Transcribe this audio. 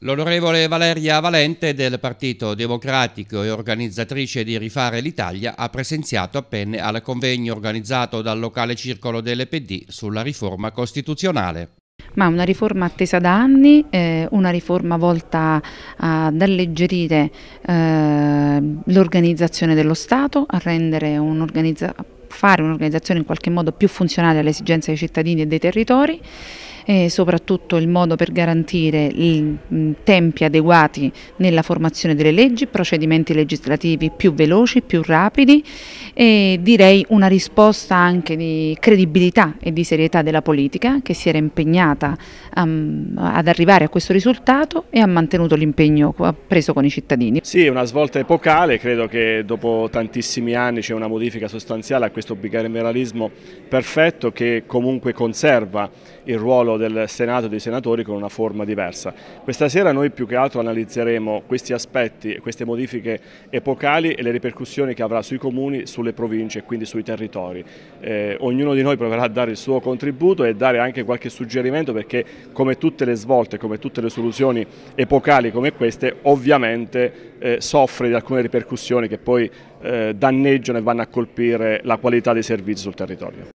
L'onorevole Valeria Valente del Partito Democratico e organizzatrice di Rifare l'Italia ha presenziato appena al convegno organizzato dal locale circolo dell'EPD sulla riforma costituzionale. Ma una riforma attesa da anni, eh, una riforma volta ad alleggerire eh, l'organizzazione dello Stato, a rendere un'organizzazione fare un'organizzazione in qualche modo più funzionale alle esigenze dei cittadini e dei territori e soprattutto il modo per garantire mm, tempi adeguati nella formazione delle leggi, procedimenti legislativi più veloci, più rapidi e direi una risposta anche di credibilità e di serietà della politica che si era impegnata a, um, ad arrivare a questo risultato e ha mantenuto l'impegno preso con i cittadini. Sì, è una svolta epocale, credo che dopo tantissimi anni c'è una modifica sostanziale a questo bicameralismo perfetto che comunque conserva il ruolo del Senato e dei senatori con una forma diversa. Questa sera noi più che altro analizzeremo questi aspetti, queste modifiche epocali e le ripercussioni che avrà sui comuni, sulle province e quindi sui territori. Eh, ognuno di noi proverà a dare il suo contributo e dare anche qualche suggerimento perché come tutte le svolte, come tutte le soluzioni epocali come queste, ovviamente eh, soffre di alcune ripercussioni che poi eh, danneggiano e vanno a colpire la qualità dei servizi sul territorio.